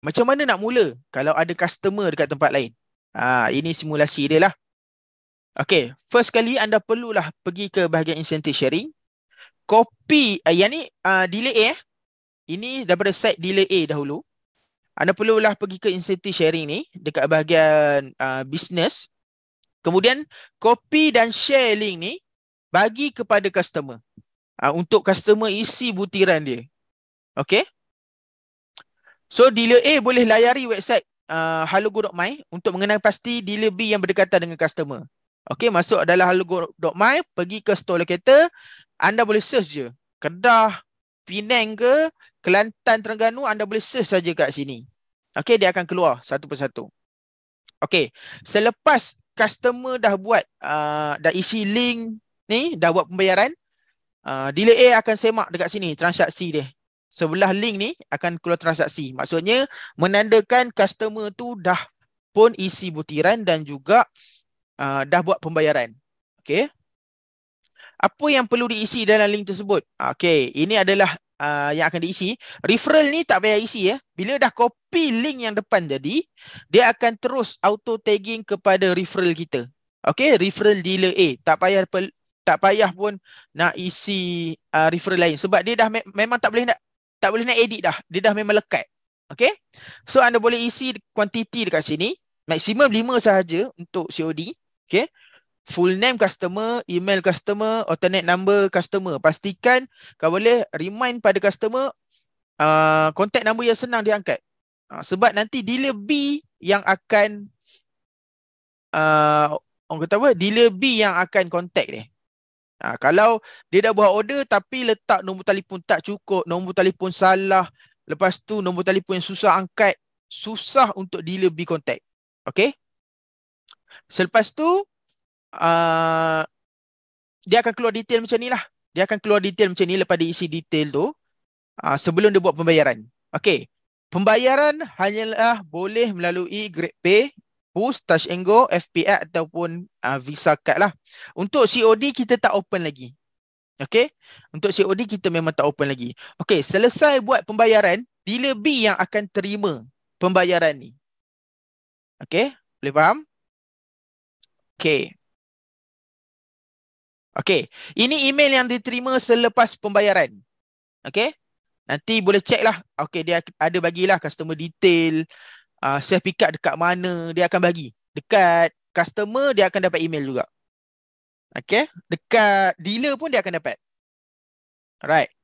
Macam mana nak mula kalau ada customer dekat tempat lain? Ha, ini simulasi dia lah. Okay, first kali anda perlulah pergi ke bahagian incentive sharing. Copy, uh, yang ni uh, delay A eh. Ini daripada site delay A dahulu. Anda perlulah pergi ke incentive sharing ni dekat bahagian uh, business. Kemudian copy dan share link ni bagi kepada customer. Uh, untuk customer isi butiran dia. Okay. So dealer A boleh layari website uh, halogo.my untuk mengenal pasti dealer B yang berdekatan dengan customer. Okay, masuk adalah halogo.my, pergi ke store locator, anda boleh search je. Kedah, Penang ke, Kelantan, Terengganu, anda boleh search saja kat sini. Okay, dia akan keluar satu persatu. Okay, selepas customer dah buat, uh, dah isi link ni, dah buat pembayaran, uh, dealer A akan semak dekat sini transaksi dia sebelah link ni akan keluar transaksi. Maksudnya menandakan customer tu dah pun isi butiran dan juga uh, dah buat pembayaran. Okay. Apa yang perlu diisi dalam link tersebut? Okay. Ini adalah uh, yang akan diisi. Referral ni tak payah isi ya. Bila dah copy link yang depan jadi, dia akan terus auto tagging kepada referral kita. Okay. Referral dealer A. Tak payah per- tak payah pun nak isi uh, referral lain sebab dia dah me- memang tak boleh nak tak boleh nak edit dah. Dia dah memang lekat. Okay. So anda boleh isi quantity dekat sini. Maximum 5 sahaja untuk COD. Okay. Full name customer, email customer, alternate number customer. Pastikan kalau boleh remind pada customer uh, contact number yang senang diangkat. Uh, sebab nanti dealer B yang akan uh, orang kata apa? Dealer B yang akan contact ni. Ha, kalau dia dah buat order tapi letak nombor telefon tak cukup, nombor telefon salah, lepas tu nombor telefon yang susah angkat, susah untuk dealer be contact. Okay? Selepas tu, uh, dia akan keluar detail macam ni lah. Dia akan keluar detail macam ni lepas dia isi detail tu uh, sebelum dia buat pembayaran. Okay. Pembayaran hanyalah boleh melalui GrabPay PUS, Touch and Go, FPX ataupun uh, Visa Card lah. Untuk COD kita tak open lagi. Okay. Untuk COD kita memang tak open lagi. Okay. Selesai buat pembayaran, dealer B yang akan terima pembayaran ni. Okay. Boleh faham? Okay. Okay. Ini email yang diterima selepas pembayaran. Okay. Nanti boleh check lah. Okay. Dia ada bagilah customer detail uh, ah, self pick up dekat mana dia akan bagi dekat customer dia akan dapat email juga okay dekat dealer pun dia akan dapat alright